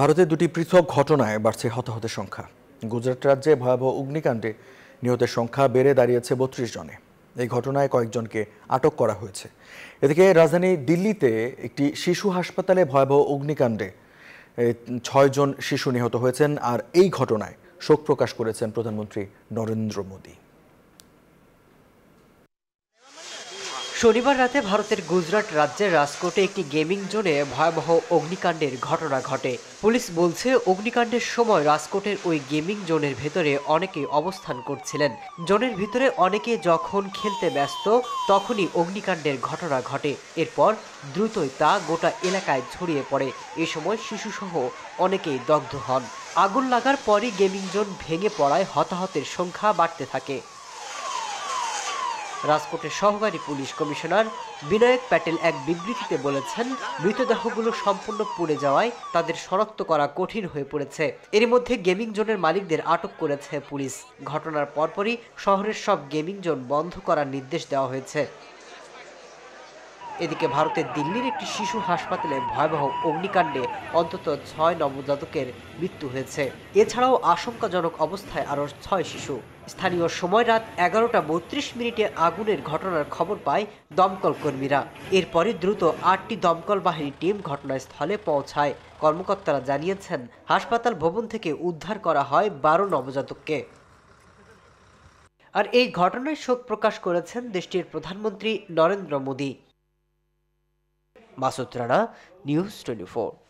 ভারতে দুটি পৃথক ঘটনায় বাড়ছে হতাহতের সংখ্যা গুজরাট রাজ্যে ভয়াবহ অগ্নিকাণ্ডে নিহতের সংখ্যা বেড়ে দাঁড়িয়েছে বত্রিশ জনে এই ঘটনায় কয়েকজনকে আটক করা হয়েছে এদিকে রাজধানী দিল্লিতে একটি শিশু হাসপাতালে ভয়াবহ অগ্নিকাণ্ডে ছয়জন শিশু নিহত হয়েছেন আর এই ঘটনায় শোক প্রকাশ করেছেন প্রধানমন্ত্রী নরেন্দ্র মোদী শনিবার রাতে ভারতের গুজরাট রাজ্যের রাজকোটে একটি গেমিং জোনে ভয়াবহ অগ্নিকাণ্ডের ঘটনা ঘটে পুলিশ বলছে অগ্নিকাণ্ডের সময় রাজকোটের ওই গেমিং জোনের ভেতরে অনেকে অবস্থান করছিলেন জোনের ভিতরে অনেকে যখন খেলতে ব্যস্ত তখনই অগ্নিকাণ্ডের ঘটনা ঘটে এরপর দ্রুতই তা গোটা এলাকায় ছড়িয়ে পড়ে এ সময় শিশুসহ অনেকেই দগ্ধ হন আগুন লাগার পরই গেমিং জোন ভেঙে পড়ায় হতাহতের সংখ্যা বাড়তে থাকে রাজকোটের সহকারী পুলিশ কমিশনার বিনায়ক প্যাটেল এক বিবৃতিতে বলেছেন মৃতদেহগুলো সম্পূর্ণ পুড়ে যাওয়ায় তাদের শনাক্ত করা কঠিন হয়ে পড়েছে এর মধ্যে গেমিং জোনের মালিকদের আটক করেছে পুলিশ ঘটনার পরপরই শহরের সব গেমিং জোন বন্ধ করার নির্দেশ দেওয়া হয়েছে এদিকে ভারতের দিল্লির একটি শিশু হাসপাতালে ভয়াবহ অগ্নিকাণ্ডে অন্তত ছয় নবজাতকের মৃত্যু হয়েছে এছাড়াও আশঙ্কাজনক অবস্থায় আরও ছয় শিশু স্থানীয় সময় রাত এগারোটা বত্রিশ মিনিটে আগুনের ঘটনার খবর পায় দমকল কর্মীরা এরপরে দ্রুত আটটি দমকল বাহিনীর টিম ঘটনাস্থলে পৌঁছায় কর্মকর্তারা জানিয়েছেন হাসপাতাল ভবন থেকে উদ্ধার করা হয় বারো নবজাতককে আর এই ঘটনায় শোক প্রকাশ করেছেন দেশটির প্রধানমন্ত্রী নরেন্দ্র মোদী Masuthrana News 24.